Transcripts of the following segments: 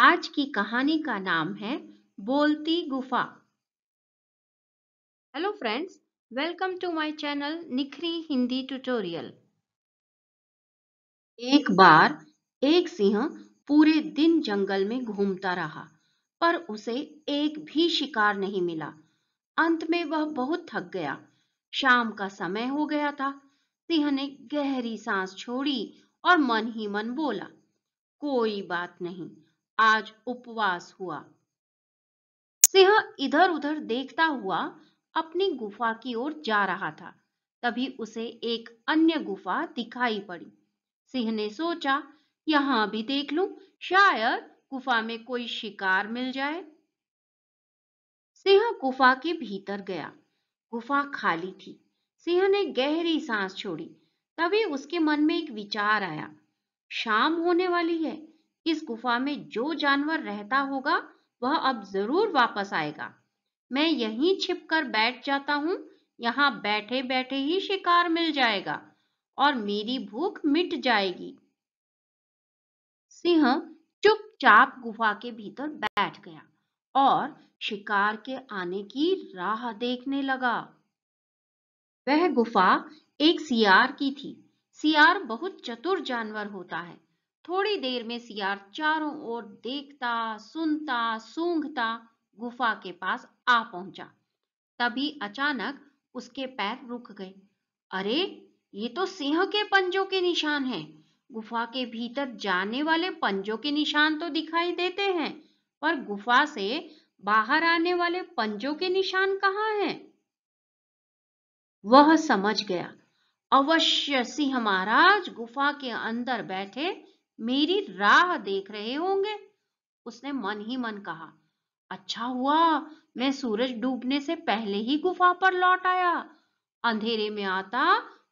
आज की कहानी का नाम है बोलती गुफा hello friends welcome to my channel निखरी हिंदी ट्यूटोरियल एक बार एक सिंह पूरे दिन जंगल में घूमता रहा पर उसे एक भी शिकार नहीं मिला अंत में वह बहुत थक गया शाम का समय हो गया था सिंह ने गहरी सांस छोड़ी और मन ही मन बोला कोई बात नहीं आज उपवास हुआ सिंह इधर उधर देखता हुआ अपनी गुफा की ओर जा रहा था तभी उसे एक अन्य गुफा दिखाई पड़ी सिंह ने सोचा यहां भी देख लूं, शायद गुफा में कोई शिकार मिल जाए सिंह गुफा के भीतर गया गुफा खाली थी सिंह ने गहरी सांस छोड़ी तभी उसके मन में एक विचार आया शाम होने वाली है इस गुफा में जो जानवर रहता होगा वह अब जरूर वापस आएगा मैं यहीं छिपकर बैठ जाता हूँ यहाँ बैठे बैठे ही शिकार मिल जाएगा और मेरी भूख मिट जाएगी सिंह चुपचाप गुफा के भीतर बैठ गया और शिकार के आने की राह देखने लगा वह गुफा एक सियार की थी सियार बहुत चतुर जानवर होता है थोड़ी देर में सियार चारों ओर देखता सुनता सूंघता गुफा के पास आ पहुंचा तभी अचानक उसके पैर रुक गए अरे ये तो सिंह के पंजों के निशान हैं। गुफा के भीतर जाने वाले पंजों के निशान तो दिखाई देते हैं पर गुफा से बाहर आने वाले पंजों के निशान कहाँ हैं? वह समझ गया अवश्य सिंह महाराज गुफा के अंदर बैठे मेरी राह देख रहे होंगे उसने मन ही मन कहा अच्छा हुआ मैं सूरज डूबने से पहले ही गुफा पर लौट आया अंधेरे में आता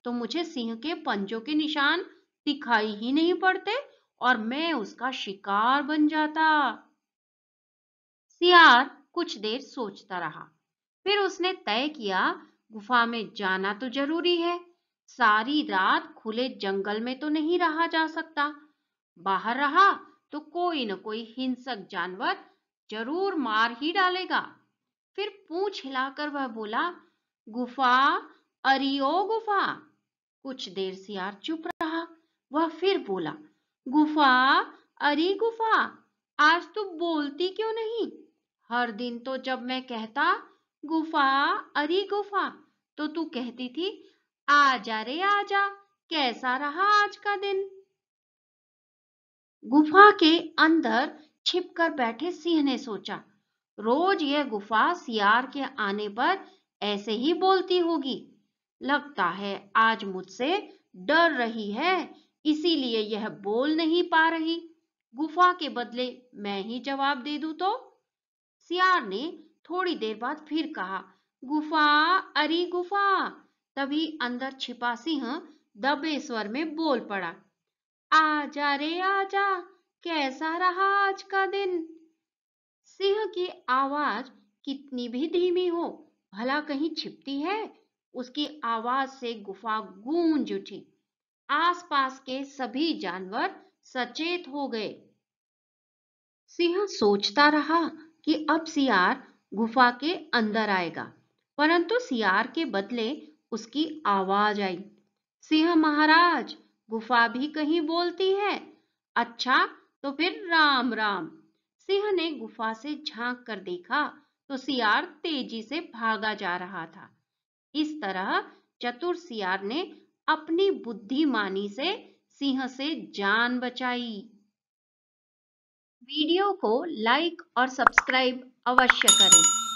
तो मुझे सिंह के पंजों के निशान दिखाई ही नहीं पड़ते और मैं उसका शिकार बन जाता सियार कुछ देर सोचता रहा फिर उसने तय किया गुफा में जाना तो जरूरी है सारी रात खुले जंगल में तो नहीं रहा जा सकता बाहर रहा तो कोई न कोई हिंसक जानवर जरूर मार ही डालेगा फिर पूछ हिलाकर वह बोला गुफा अरियो गुफा कुछ देर सियार चुप रहा वह फिर बोला गुफा अरे गुफा आज तू बोलती क्यों नहीं हर दिन तो जब मैं कहता गुफा अरे गुफा तो तू कहती थी आ जा रे आ जा कैसा रहा आज का दिन गुफा के अंदर छिपकर बैठे सिंह ने सोचा रोज यह गुफा सियार के आने पर ऐसे ही बोलती होगी लगता है आज मुझसे डर रही है इसीलिए यह बोल नहीं पा रही गुफा के बदले मैं ही जवाब दे दू तो सियार ने थोड़ी देर बाद फिर कहा गुफा अरे गुफा तभी अंदर छिपा सिंह दबे स्वर में बोल पड़ा आ जा रे आ जा कैसा रहा आज का दिन सिंह की आवाज कितनी भी धीमी हो भला कहीं छिपती है उसकी आवाज से गुफा गूंज उठी आसपास के सभी जानवर सचेत हो गए सिंह सोचता रहा कि अब सियार गुफा के अंदर आएगा परंतु सियार के बदले उसकी आवाज आई सिंह महाराज गुफा भी कहीं बोलती है अच्छा तो फिर राम राम सिंह ने गुफा से झांक कर देखा तो सियार तेजी से भागा जा रहा था इस तरह चतुर सियार ने अपनी बुद्धिमानी से सिंह से जान बचाई वीडियो को लाइक और सब्सक्राइब अवश्य करें